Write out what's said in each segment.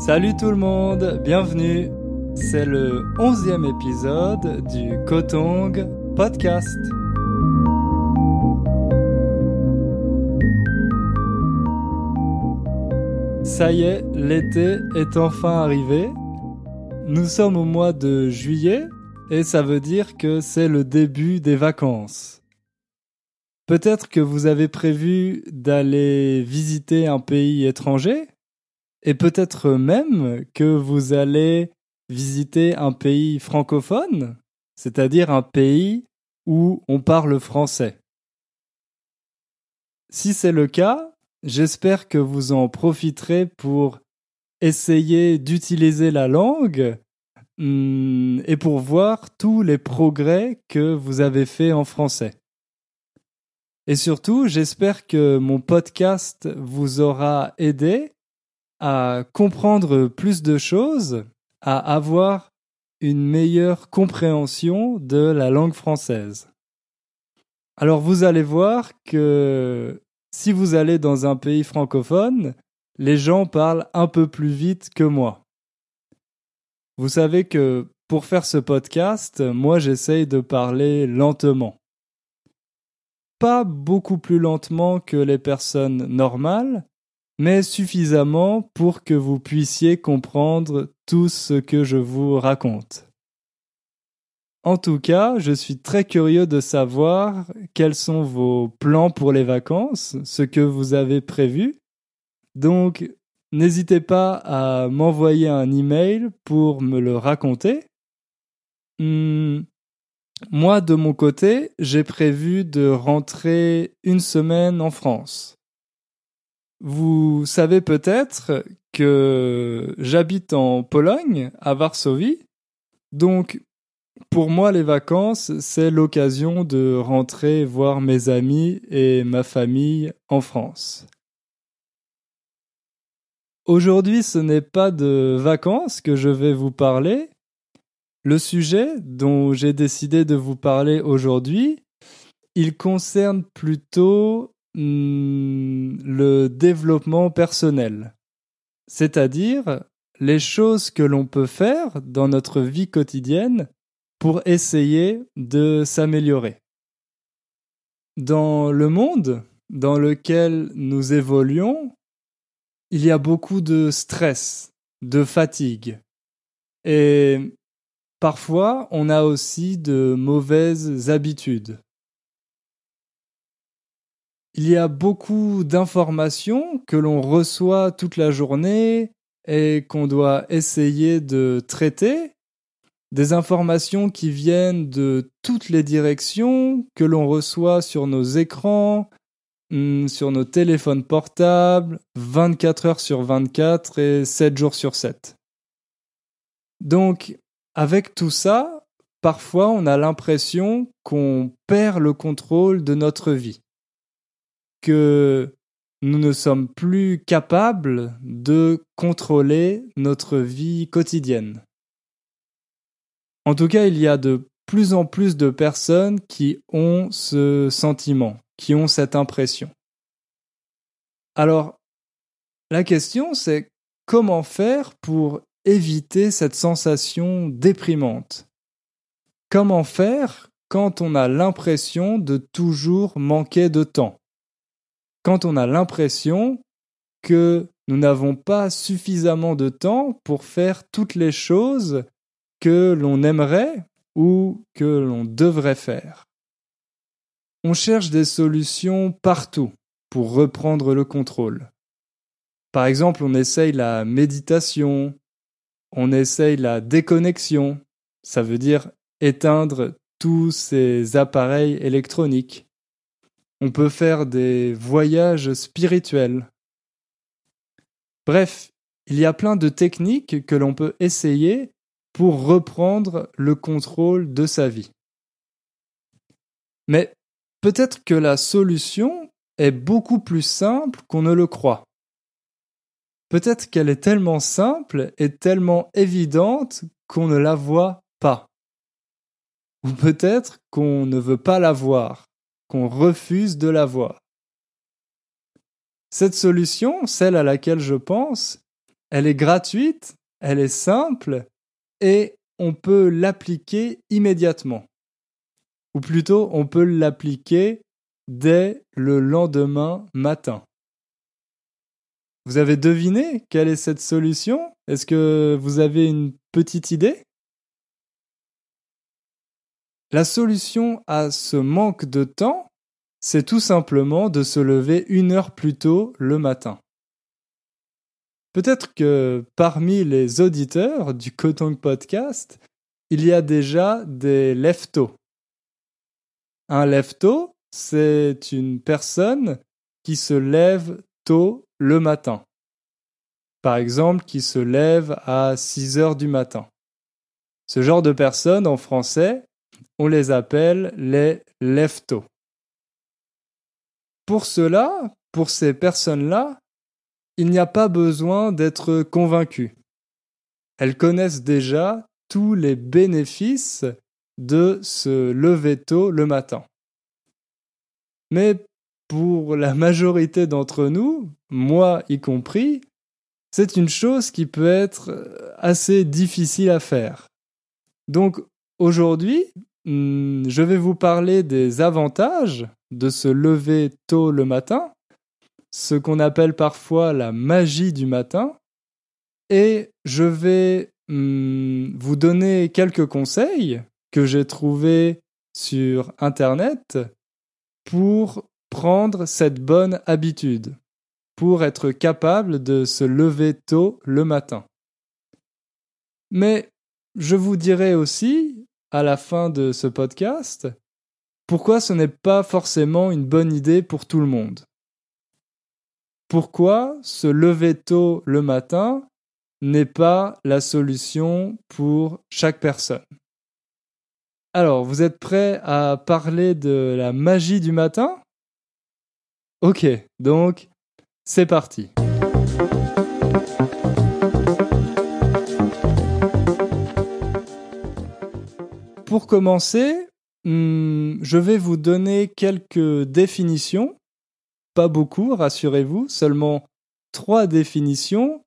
Salut tout le monde, bienvenue. C'est le onzième épisode du Kotong Podcast. Ça y est, l'été est enfin arrivé. Nous sommes au mois de juillet et ça veut dire que c'est le début des vacances. Peut-être que vous avez prévu d'aller visiter un pays étranger et peut-être même que vous allez visiter un pays francophone, c'est-à-dire un pays où on parle français. Si c'est le cas, j'espère que vous en profiterez pour essayer d'utiliser la langue hmm, et pour voir tous les progrès que vous avez faits en français. Et surtout, j'espère que mon podcast vous aura aidé à comprendre plus de choses, à avoir une meilleure compréhension de la langue française. Alors vous allez voir que si vous allez dans un pays francophone, les gens parlent un peu plus vite que moi. Vous savez que pour faire ce podcast, moi j'essaye de parler lentement. Pas beaucoup plus lentement que les personnes normales, mais suffisamment pour que vous puissiez comprendre tout ce que je vous raconte. En tout cas, je suis très curieux de savoir quels sont vos plans pour les vacances, ce que vous avez prévu. Donc, n'hésitez pas à m'envoyer un email pour me le raconter. Hmm, moi, de mon côté, j'ai prévu de rentrer une semaine en France. Vous savez peut-être que j'habite en Pologne, à Varsovie. Donc, pour moi, les vacances, c'est l'occasion de rentrer voir mes amis et ma famille en France. Aujourd'hui, ce n'est pas de vacances que je vais vous parler. Le sujet dont j'ai décidé de vous parler aujourd'hui, il concerne plutôt Hmm, le développement personnel, c'est-à-dire les choses que l'on peut faire dans notre vie quotidienne pour essayer de s'améliorer. Dans le monde dans lequel nous évoluons, il y a beaucoup de stress, de fatigue, et parfois on a aussi de mauvaises habitudes il y a beaucoup d'informations que l'on reçoit toute la journée et qu'on doit essayer de traiter. Des informations qui viennent de toutes les directions, que l'on reçoit sur nos écrans, hmm, sur nos téléphones portables, 24 heures sur 24 et 7 jours sur 7. Donc, avec tout ça, parfois on a l'impression qu'on perd le contrôle de notre vie que nous ne sommes plus capables de contrôler notre vie quotidienne. En tout cas, il y a de plus en plus de personnes qui ont ce sentiment, qui ont cette impression. Alors, la question c'est comment faire pour éviter cette sensation déprimante Comment faire quand on a l'impression de toujours manquer de temps quand on a l'impression que nous n'avons pas suffisamment de temps pour faire toutes les choses que l'on aimerait ou que l'on devrait faire. On cherche des solutions partout pour reprendre le contrôle. Par exemple, on essaye la méditation, on essaye la déconnexion, ça veut dire éteindre tous ces appareils électroniques. On peut faire des voyages spirituels. Bref, il y a plein de techniques que l'on peut essayer pour reprendre le contrôle de sa vie. Mais peut-être que la solution est beaucoup plus simple qu'on ne le croit. Peut-être qu'elle est tellement simple et tellement évidente qu'on ne la voit pas. Ou peut-être qu'on ne veut pas la voir qu'on refuse de la voir. Cette solution, celle à laquelle je pense, elle est gratuite, elle est simple et on peut l'appliquer immédiatement. Ou plutôt, on peut l'appliquer dès le lendemain matin. Vous avez deviné quelle est cette solution Est-ce que vous avez une petite idée la solution à ce manque de temps, c'est tout simplement de se lever une heure plus tôt le matin. Peut-être que parmi les auditeurs du Kotong Podcast, il y a déjà des leftos. Un lefto, c'est une personne qui se lève tôt le matin. Par exemple, qui se lève à 6 heures du matin. Ce genre de personne en français, on les appelle les leftos. Pour cela, pour ces personnes-là, il n'y a pas besoin d'être convaincu. Elles connaissent déjà tous les bénéfices de se lever tôt le matin. Mais pour la majorité d'entre nous, moi y compris, c'est une chose qui peut être euh, assez difficile à faire. Donc aujourd'hui, Hmm, je vais vous parler des avantages de se lever tôt le matin, ce qu'on appelle parfois la magie du matin, et je vais hmm, vous donner quelques conseils que j'ai trouvés sur Internet pour prendre cette bonne habitude, pour être capable de se lever tôt le matin. Mais je vous dirai aussi à la fin de ce podcast, pourquoi ce n'est pas forcément une bonne idée pour tout le monde. Pourquoi se lever tôt le matin n'est pas la solution pour chaque personne. Alors, vous êtes prêts à parler de la magie du matin Ok, donc c'est parti. pour commencer, hmm, je vais vous donner quelques définitions. Pas beaucoup, rassurez-vous, seulement trois définitions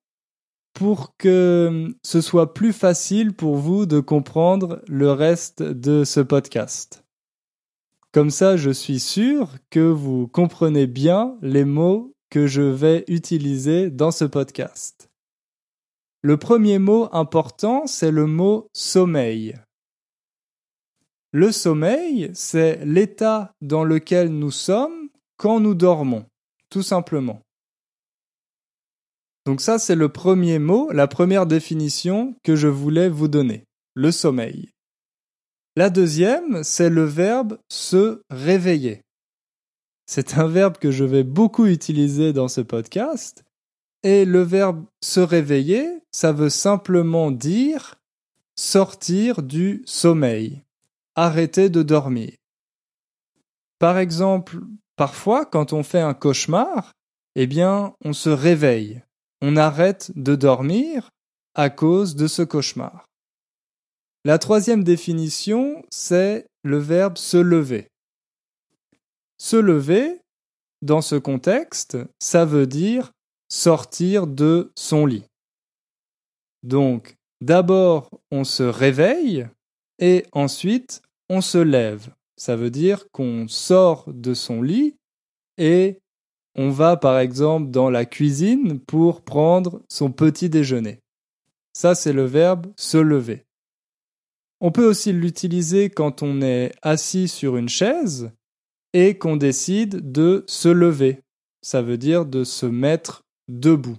pour que ce soit plus facile pour vous de comprendre le reste de ce podcast. Comme ça, je suis sûr que vous comprenez bien les mots que je vais utiliser dans ce podcast. Le premier mot important, c'est le mot sommeil. Le sommeil, c'est l'état dans lequel nous sommes quand nous dormons, tout simplement. Donc ça, c'est le premier mot, la première définition que je voulais vous donner, le sommeil. La deuxième, c'est le verbe se réveiller. C'est un verbe que je vais beaucoup utiliser dans ce podcast. Et le verbe se réveiller, ça veut simplement dire sortir du sommeil arrêter de dormir. Par exemple, parfois quand on fait un cauchemar, eh bien, on se réveille, on arrête de dormir à cause de ce cauchemar. La troisième définition, c'est le verbe se lever. Se lever, dans ce contexte, ça veut dire sortir de son lit. Donc, d'abord, on se réveille et ensuite, on se lève. Ça veut dire qu'on sort de son lit et on va par exemple dans la cuisine pour prendre son petit déjeuner. Ça, c'est le verbe se lever. On peut aussi l'utiliser quand on est assis sur une chaise et qu'on décide de se lever. Ça veut dire de se mettre debout.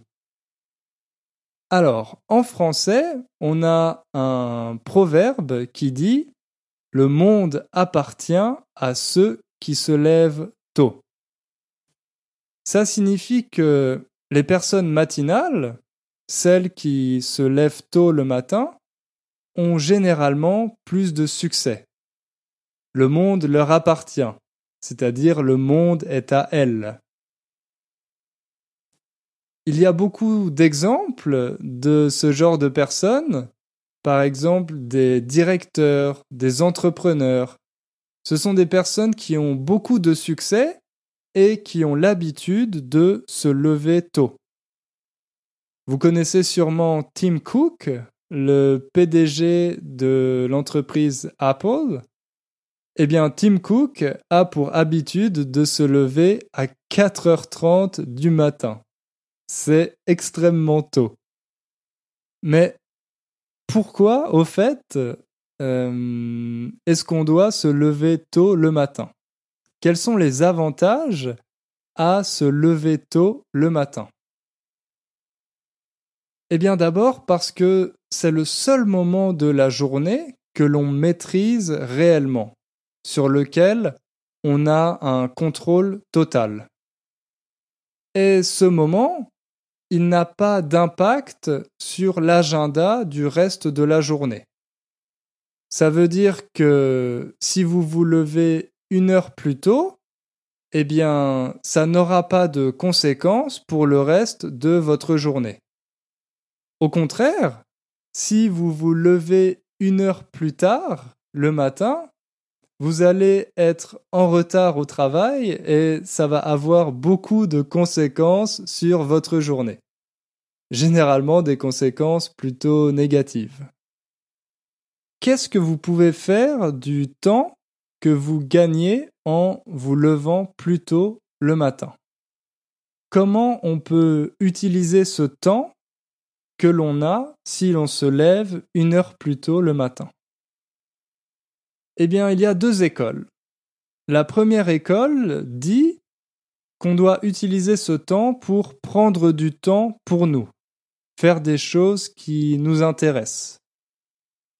Alors, en français, on a un proverbe qui dit le monde appartient à ceux qui se lèvent tôt. Ça signifie que les personnes matinales, celles qui se lèvent tôt le matin, ont généralement plus de succès. Le monde leur appartient, c'est-à-dire le monde est à elles. Il y a beaucoup d'exemples de ce genre de personnes par exemple des directeurs, des entrepreneurs. Ce sont des personnes qui ont beaucoup de succès et qui ont l'habitude de se lever tôt. Vous connaissez sûrement Tim Cook, le PDG de l'entreprise Apple. Eh bien, Tim Cook a pour habitude de se lever à 4h30 du matin. C'est extrêmement tôt. Mais pourquoi, au fait, euh, est-ce qu'on doit se lever tôt le matin Quels sont les avantages à se lever tôt le matin Eh bien d'abord parce que c'est le seul moment de la journée que l'on maîtrise réellement, sur lequel on a un contrôle total. Et ce moment, il n'a pas d'impact sur l'agenda du reste de la journée. Ça veut dire que si vous vous levez une heure plus tôt, eh bien, ça n'aura pas de conséquences pour le reste de votre journée. Au contraire, si vous vous levez une heure plus tard, le matin, vous allez être en retard au travail et ça va avoir beaucoup de conséquences sur votre journée. Généralement des conséquences plutôt négatives. Qu'est-ce que vous pouvez faire du temps que vous gagnez en vous levant plus tôt le matin Comment on peut utiliser ce temps que l'on a si l'on se lève une heure plus tôt le matin eh bien, il y a deux écoles. La première école dit qu'on doit utiliser ce temps pour prendre du temps pour nous, faire des choses qui nous intéressent.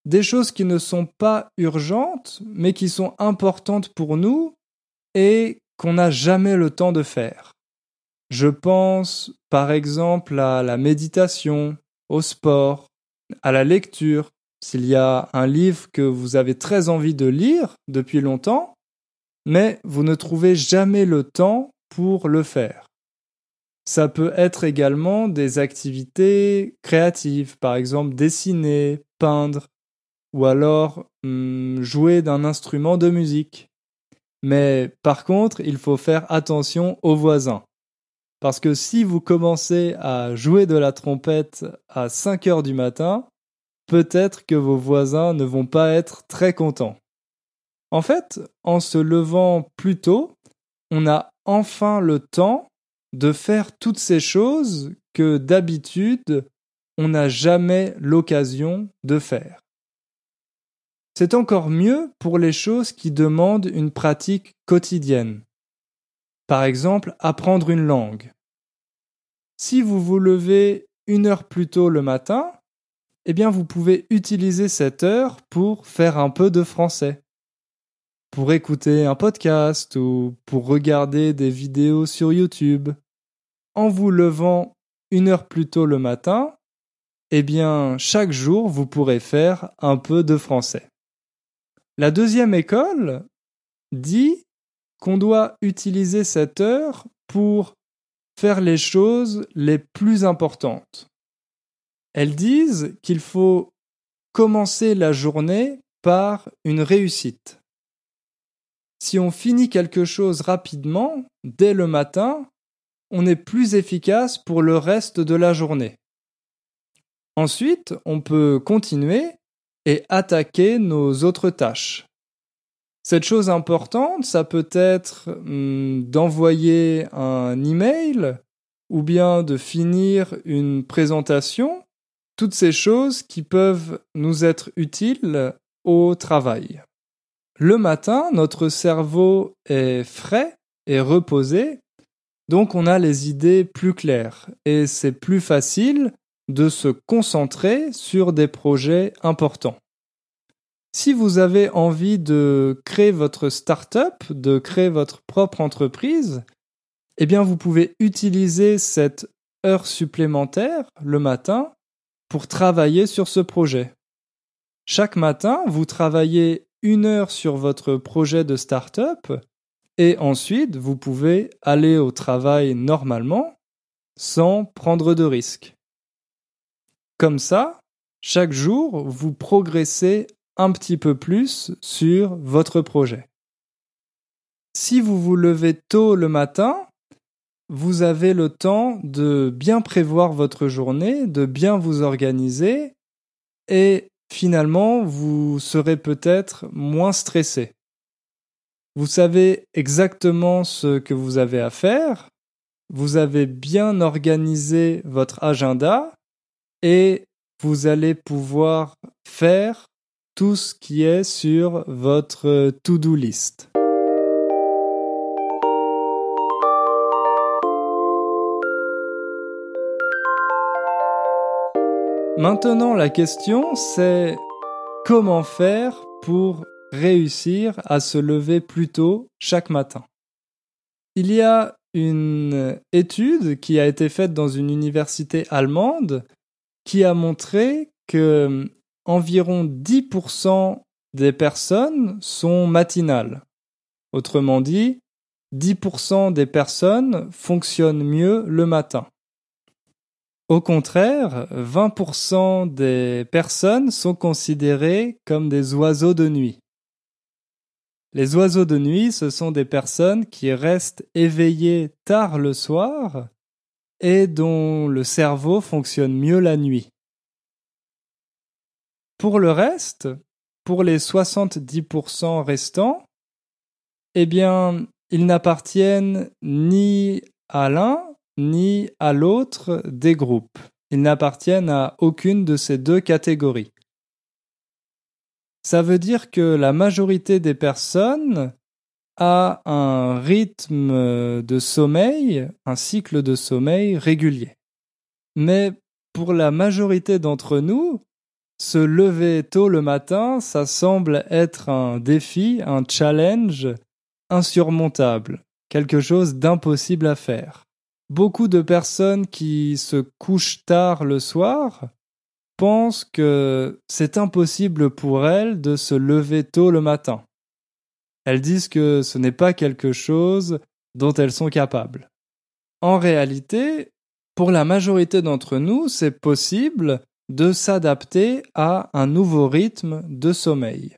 Des choses qui ne sont pas urgentes, mais qui sont importantes pour nous et qu'on n'a jamais le temps de faire. Je pense par exemple à la méditation, au sport, à la lecture, s'il y a un livre que vous avez très envie de lire depuis longtemps, mais vous ne trouvez jamais le temps pour le faire. Ça peut être également des activités créatives, par exemple dessiner, peindre, ou alors hum, jouer d'un instrument de musique. Mais par contre, il faut faire attention aux voisins. Parce que si vous commencez à jouer de la trompette à 5 heures du matin, peut-être que vos voisins ne vont pas être très contents. En fait, en se levant plus tôt, on a enfin le temps de faire toutes ces choses que d'habitude on n'a jamais l'occasion de faire. C'est encore mieux pour les choses qui demandent une pratique quotidienne. Par exemple, apprendre une langue. Si vous vous levez une heure plus tôt le matin, eh bien vous pouvez utiliser cette heure pour faire un peu de français. Pour écouter un podcast ou pour regarder des vidéos sur YouTube. En vous levant une heure plus tôt le matin, eh bien chaque jour vous pourrez faire un peu de français. La deuxième école dit qu'on doit utiliser cette heure pour faire les choses les plus importantes. Elles disent qu'il faut commencer la journée par une réussite. Si on finit quelque chose rapidement, dès le matin, on est plus efficace pour le reste de la journée. Ensuite, on peut continuer et attaquer nos autres tâches. Cette chose importante, ça peut être hmm, d'envoyer un email ou bien de finir une présentation toutes ces choses qui peuvent nous être utiles au travail. Le matin, notre cerveau est frais et reposé, donc on a les idées plus claires et c'est plus facile de se concentrer sur des projets importants. Si vous avez envie de créer votre start-up, de créer votre propre entreprise, eh bien vous pouvez utiliser cette heure supplémentaire le matin pour travailler sur ce projet. Chaque matin, vous travaillez une heure sur votre projet de start-up et ensuite vous pouvez aller au travail normalement sans prendre de risques. Comme ça, chaque jour, vous progressez un petit peu plus sur votre projet. Si vous vous levez tôt le matin, vous avez le temps de bien prévoir votre journée, de bien vous organiser et finalement vous serez peut-être moins stressé. Vous savez exactement ce que vous avez à faire, vous avez bien organisé votre agenda et vous allez pouvoir faire tout ce qui est sur votre to-do list. Maintenant, la question, c'est comment faire pour réussir à se lever plus tôt chaque matin Il y a une étude qui a été faite dans une université allemande qui a montré que hum, environ 10% des personnes sont matinales. Autrement dit, 10% des personnes fonctionnent mieux le matin. Au contraire, 20% des personnes sont considérées comme des oiseaux de nuit. Les oiseaux de nuit, ce sont des personnes qui restent éveillées tard le soir et dont le cerveau fonctionne mieux la nuit. Pour le reste, pour les 70% restants, eh bien, ils n'appartiennent ni à l'un ni à l'autre des groupes. Ils n'appartiennent à aucune de ces deux catégories. Ça veut dire que la majorité des personnes a un rythme de sommeil, un cycle de sommeil régulier. Mais pour la majorité d'entre nous, se lever tôt le matin, ça semble être un défi, un challenge insurmontable, quelque chose d'impossible à faire beaucoup de personnes qui se couchent tard le soir pensent que c'est impossible pour elles de se lever tôt le matin. Elles disent que ce n'est pas quelque chose dont elles sont capables. En réalité, pour la majorité d'entre nous, c'est possible de s'adapter à un nouveau rythme de sommeil.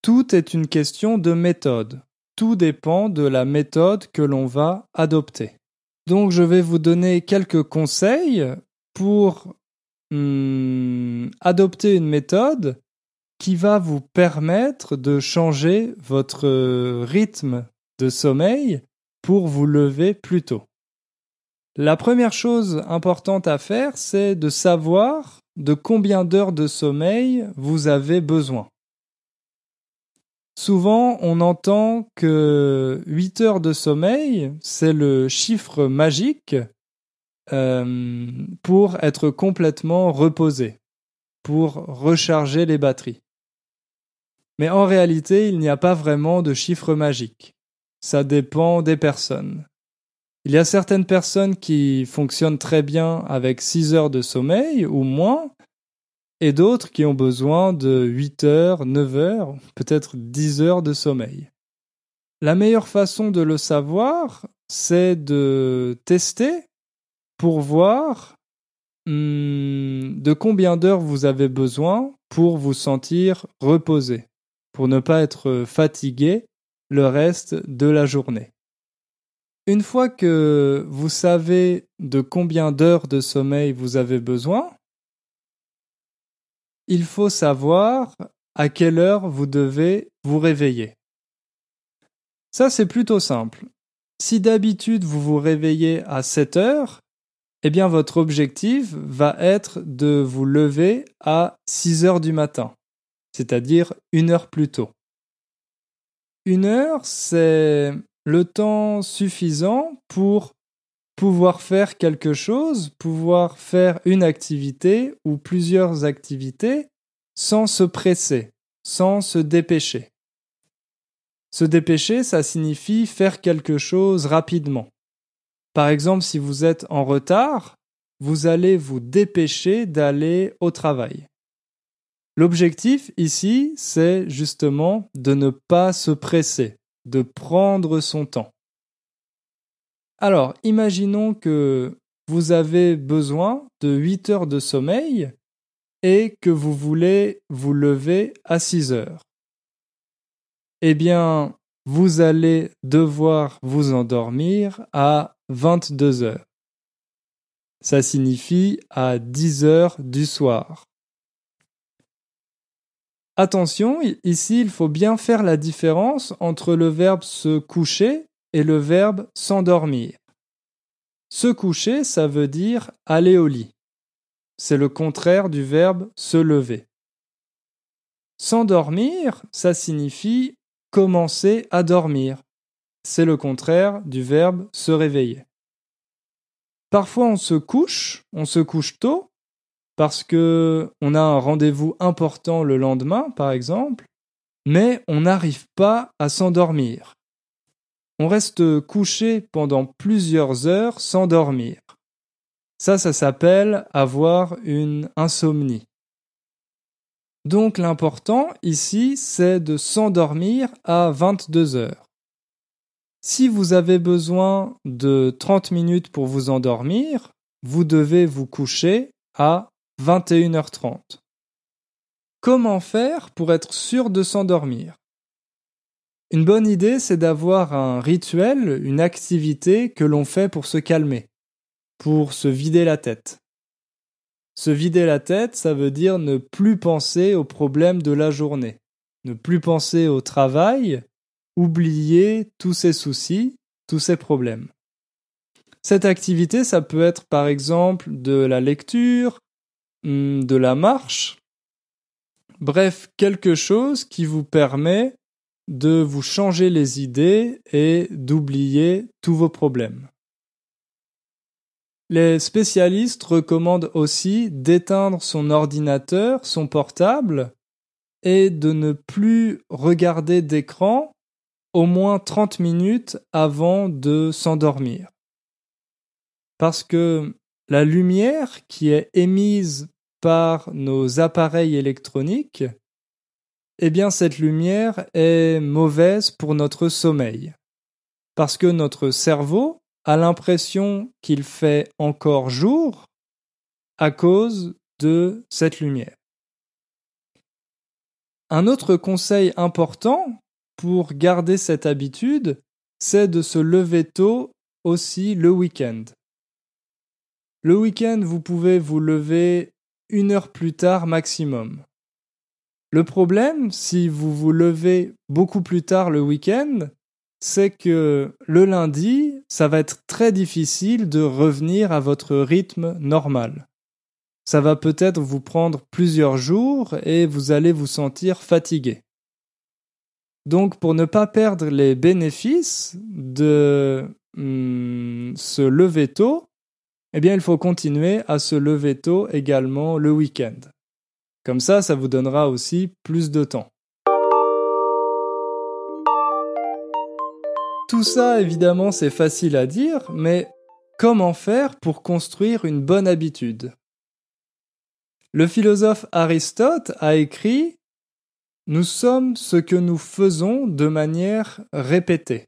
Tout est une question de méthode. Tout dépend de la méthode que l'on va adopter. Donc je vais vous donner quelques conseils pour hmm, adopter une méthode qui va vous permettre de changer votre rythme de sommeil pour vous lever plus tôt. La première chose importante à faire, c'est de savoir de combien d'heures de sommeil vous avez besoin. Souvent, on entend que 8 heures de sommeil, c'est le chiffre magique euh, pour être complètement reposé, pour recharger les batteries. Mais en réalité, il n'y a pas vraiment de chiffre magique. Ça dépend des personnes. Il y a certaines personnes qui fonctionnent très bien avec 6 heures de sommeil ou moins, et d'autres qui ont besoin de 8 heures, 9 heures, peut-être 10 heures de sommeil. La meilleure façon de le savoir, c'est de tester pour voir hmm, de combien d'heures vous avez besoin pour vous sentir reposé, pour ne pas être fatigué le reste de la journée. Une fois que vous savez de combien d'heures de sommeil vous avez besoin, il faut savoir à quelle heure vous devez vous réveiller. Ça, c'est plutôt simple. Si d'habitude vous vous réveillez à 7 heures, eh bien votre objectif va être de vous lever à 6 heures du matin, c'est-à-dire une heure plus tôt. Une heure, c'est le temps suffisant pour pouvoir faire quelque chose, pouvoir faire une activité ou plusieurs activités sans se presser, sans se dépêcher. Se dépêcher, ça signifie faire quelque chose rapidement. Par exemple, si vous êtes en retard, vous allez vous dépêcher d'aller au travail. L'objectif ici, c'est justement de ne pas se presser, de prendre son temps. Alors, imaginons que vous avez besoin de 8 heures de sommeil et que vous voulez vous lever à 6 heures. Eh bien, vous allez devoir vous endormir à 22 heures. Ça signifie à 10 heures du soir. Attention, ici il faut bien faire la différence entre le verbe se coucher et le verbe s'endormir. Se coucher, ça veut dire aller au lit. C'est le contraire du verbe se lever. S'endormir, ça signifie commencer à dormir. C'est le contraire du verbe se réveiller. Parfois on se couche, on se couche tôt parce que on a un rendez-vous important le lendemain par exemple, mais on n'arrive pas à s'endormir on reste couché pendant plusieurs heures sans dormir. Ça, ça s'appelle avoir une insomnie. Donc l'important ici, c'est de s'endormir à 22 heures. Si vous avez besoin de 30 minutes pour vous endormir, vous devez vous coucher à 21h30. Comment faire pour être sûr de s'endormir une bonne idée, c'est d'avoir un rituel, une activité que l'on fait pour se calmer, pour se vider la tête. Se vider la tête, ça veut dire ne plus penser aux problèmes de la journée, ne plus penser au travail, oublier tous ses soucis, tous ses problèmes. Cette activité, ça peut être par exemple de la lecture, hmm, de la marche, bref, quelque chose qui vous permet de vous changer les idées et d'oublier tous vos problèmes. Les spécialistes recommandent aussi d'éteindre son ordinateur, son portable, et de ne plus regarder d'écran au moins 30 minutes avant de s'endormir. Parce que la lumière qui est émise par nos appareils électroniques eh bien, cette lumière est mauvaise pour notre sommeil, parce que notre cerveau a l'impression qu'il fait encore jour à cause de cette lumière. Un autre conseil important pour garder cette habitude, c'est de se lever tôt aussi le week-end. Le week-end, vous pouvez vous lever une heure plus tard maximum. Le problème, si vous vous levez beaucoup plus tard le week-end, c'est que le lundi, ça va être très difficile de revenir à votre rythme normal. Ça va peut-être vous prendre plusieurs jours et vous allez vous sentir fatigué. Donc pour ne pas perdre les bénéfices de hmm, se lever tôt, eh bien il faut continuer à se lever tôt également le week-end. Comme ça, ça vous donnera aussi plus de temps. Tout ça, évidemment, c'est facile à dire, mais comment faire pour construire une bonne habitude Le philosophe Aristote a écrit Nous sommes ce que nous faisons de manière répétée.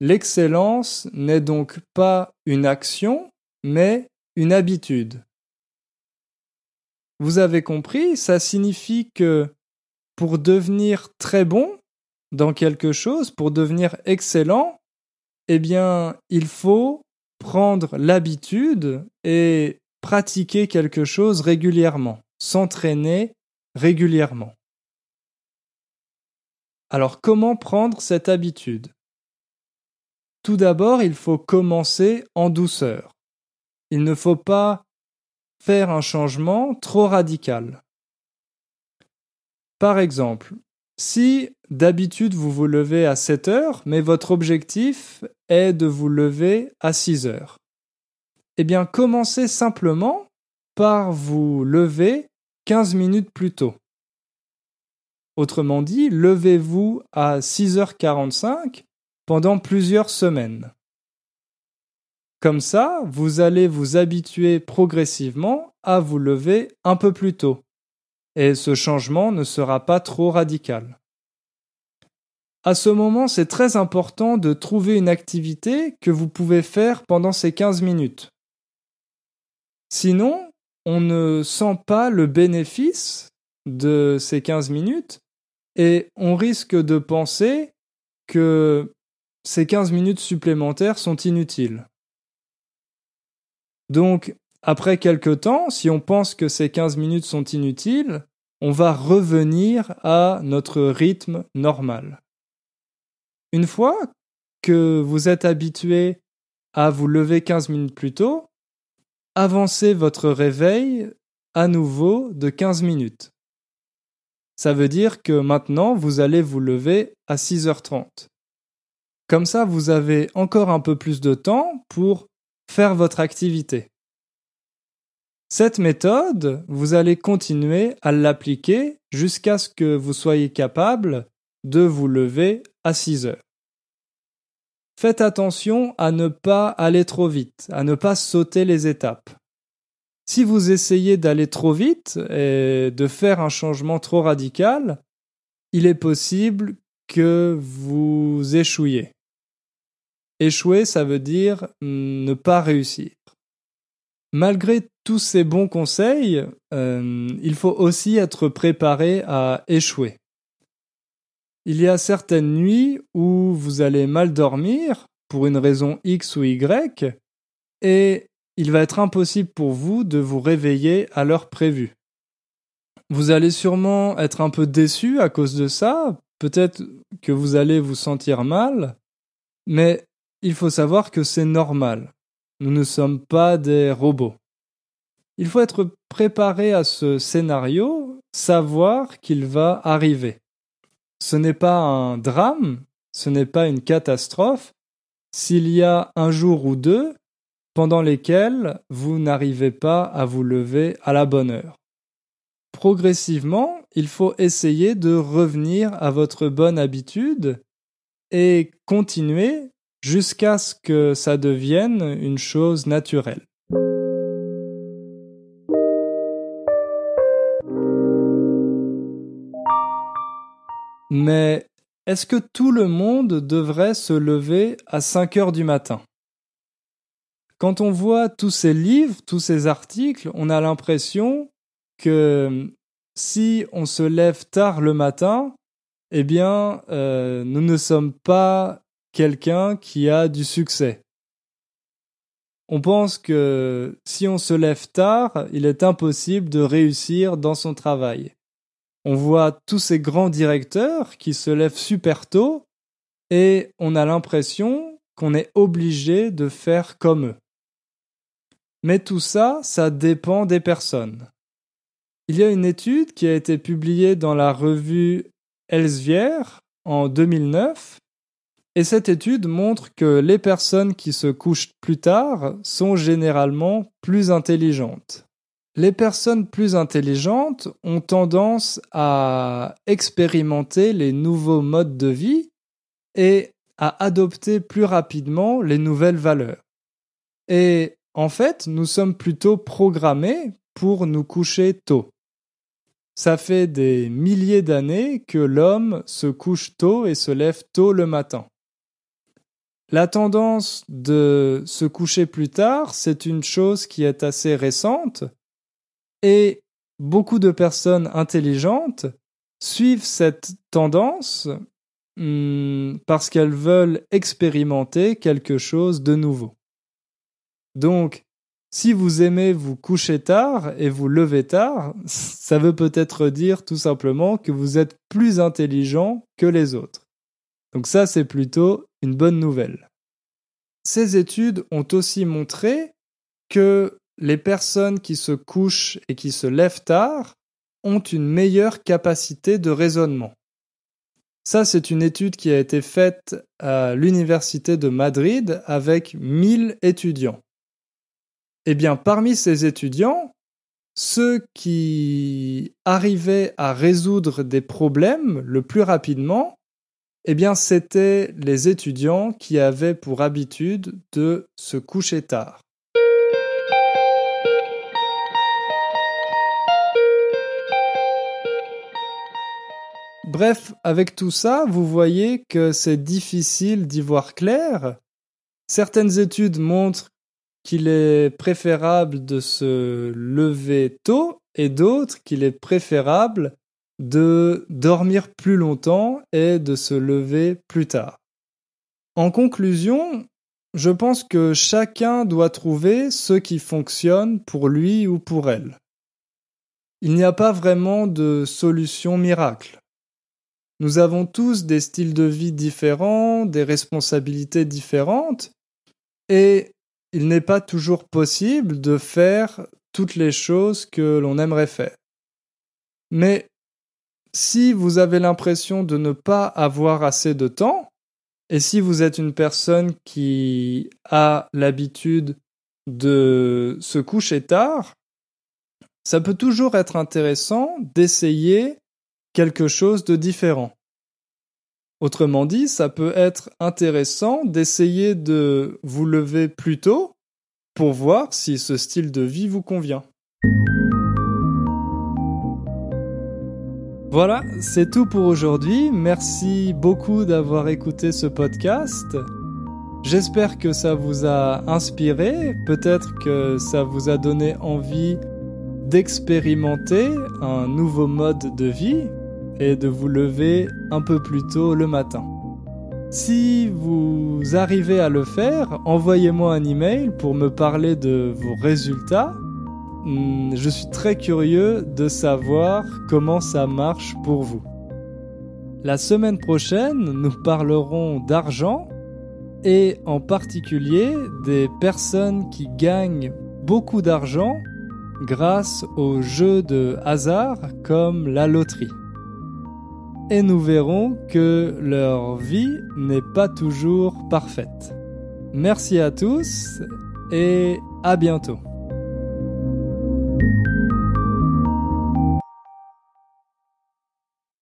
L'excellence n'est donc pas une action, mais une habitude. Vous avez compris, ça signifie que pour devenir très bon dans quelque chose, pour devenir excellent, eh bien, il faut prendre l'habitude et pratiquer quelque chose régulièrement, s'entraîner régulièrement. Alors comment prendre cette habitude Tout d'abord, il faut commencer en douceur. Il ne faut pas faire un changement trop radical. Par exemple, si d'habitude vous vous levez à 7 heures, mais votre objectif est de vous lever à 6 heures, eh bien commencez simplement par vous lever 15 minutes plus tôt. Autrement dit, levez-vous à 6h45 pendant plusieurs semaines. Comme ça, vous allez vous habituer progressivement à vous lever un peu plus tôt. Et ce changement ne sera pas trop radical. À ce moment, c'est très important de trouver une activité que vous pouvez faire pendant ces 15 minutes. Sinon, on ne sent pas le bénéfice de ces 15 minutes et on risque de penser que ces 15 minutes supplémentaires sont inutiles. Donc, après quelques temps, si on pense que ces 15 minutes sont inutiles, on va revenir à notre rythme normal. Une fois que vous êtes habitué à vous lever 15 minutes plus tôt, avancez votre réveil à nouveau de 15 minutes. Ça veut dire que maintenant, vous allez vous lever à 6h30. Comme ça, vous avez encore un peu plus de temps pour faire votre activité. Cette méthode, vous allez continuer à l'appliquer jusqu'à ce que vous soyez capable de vous lever à 6 heures. Faites attention à ne pas aller trop vite, à ne pas sauter les étapes. Si vous essayez d'aller trop vite et de faire un changement trop radical, il est possible que vous échouiez. Échouer, ça veut dire hmm, ne pas réussir. Malgré tous ces bons conseils, euh, il faut aussi être préparé à échouer. Il y a certaines nuits où vous allez mal dormir pour une raison X ou Y et il va être impossible pour vous de vous réveiller à l'heure prévue. Vous allez sûrement être un peu déçu à cause de ça, peut-être que vous allez vous sentir mal, mais il faut savoir que c'est normal. Nous ne sommes pas des robots. Il faut être préparé à ce scénario, savoir qu'il va arriver. Ce n'est pas un drame, ce n'est pas une catastrophe, s'il y a un jour ou deux pendant lesquels vous n'arrivez pas à vous lever à la bonne heure. Progressivement, il faut essayer de revenir à votre bonne habitude et continuer jusqu'à ce que ça devienne une chose naturelle. Mais est-ce que tout le monde devrait se lever à 5 heures du matin Quand on voit tous ces livres, tous ces articles, on a l'impression que si on se lève tard le matin, eh bien, euh, nous ne sommes pas quelqu'un qui a du succès. On pense que si on se lève tard, il est impossible de réussir dans son travail. On voit tous ces grands directeurs qui se lèvent super tôt et on a l'impression qu'on est obligé de faire comme eux. Mais tout ça, ça dépend des personnes. Il y a une étude qui a été publiée dans la revue Elsevier en 2009 et cette étude montre que les personnes qui se couchent plus tard sont généralement plus intelligentes. Les personnes plus intelligentes ont tendance à expérimenter les nouveaux modes de vie et à adopter plus rapidement les nouvelles valeurs. Et en fait, nous sommes plutôt programmés pour nous coucher tôt. Ça fait des milliers d'années que l'homme se couche tôt et se lève tôt le matin. La tendance de se coucher plus tard, c'est une chose qui est assez récente et beaucoup de personnes intelligentes suivent cette tendance hmm, parce qu'elles veulent expérimenter quelque chose de nouveau. Donc, si vous aimez vous coucher tard et vous lever tard, ça veut peut-être dire tout simplement que vous êtes plus intelligent que les autres. Donc ça, c'est plutôt une bonne nouvelle. Ces études ont aussi montré que les personnes qui se couchent et qui se lèvent tard ont une meilleure capacité de raisonnement. Ça, c'est une étude qui a été faite à l'Université de Madrid avec 1000 étudiants. Eh bien, parmi ces étudiants, ceux qui arrivaient à résoudre des problèmes le plus rapidement eh bien, c'était les étudiants qui avaient pour habitude de se coucher tard. Bref, avec tout ça, vous voyez que c'est difficile d'y voir clair. Certaines études montrent qu'il est préférable de se lever tôt et d'autres qu'il est préférable de dormir plus longtemps et de se lever plus tard. En conclusion, je pense que chacun doit trouver ce qui fonctionne pour lui ou pour elle. Il n'y a pas vraiment de solution miracle. Nous avons tous des styles de vie différents, des responsabilités différentes, et il n'est pas toujours possible de faire toutes les choses que l'on aimerait faire. Mais si vous avez l'impression de ne pas avoir assez de temps, et si vous êtes une personne qui a l'habitude de se coucher tard, ça peut toujours être intéressant d'essayer quelque chose de différent. Autrement dit, ça peut être intéressant d'essayer de vous lever plus tôt pour voir si ce style de vie vous convient. Voilà, c'est tout pour aujourd'hui. Merci beaucoup d'avoir écouté ce podcast. J'espère que ça vous a inspiré, peut-être que ça vous a donné envie d'expérimenter un nouveau mode de vie et de vous lever un peu plus tôt le matin. Si vous arrivez à le faire, envoyez-moi un email pour me parler de vos résultats Hmm, je suis très curieux de savoir comment ça marche pour vous. La semaine prochaine, nous parlerons d'argent et en particulier des personnes qui gagnent beaucoup d'argent grâce aux jeux de hasard comme la loterie. Et nous verrons que leur vie n'est pas toujours parfaite. Merci à tous et à bientôt.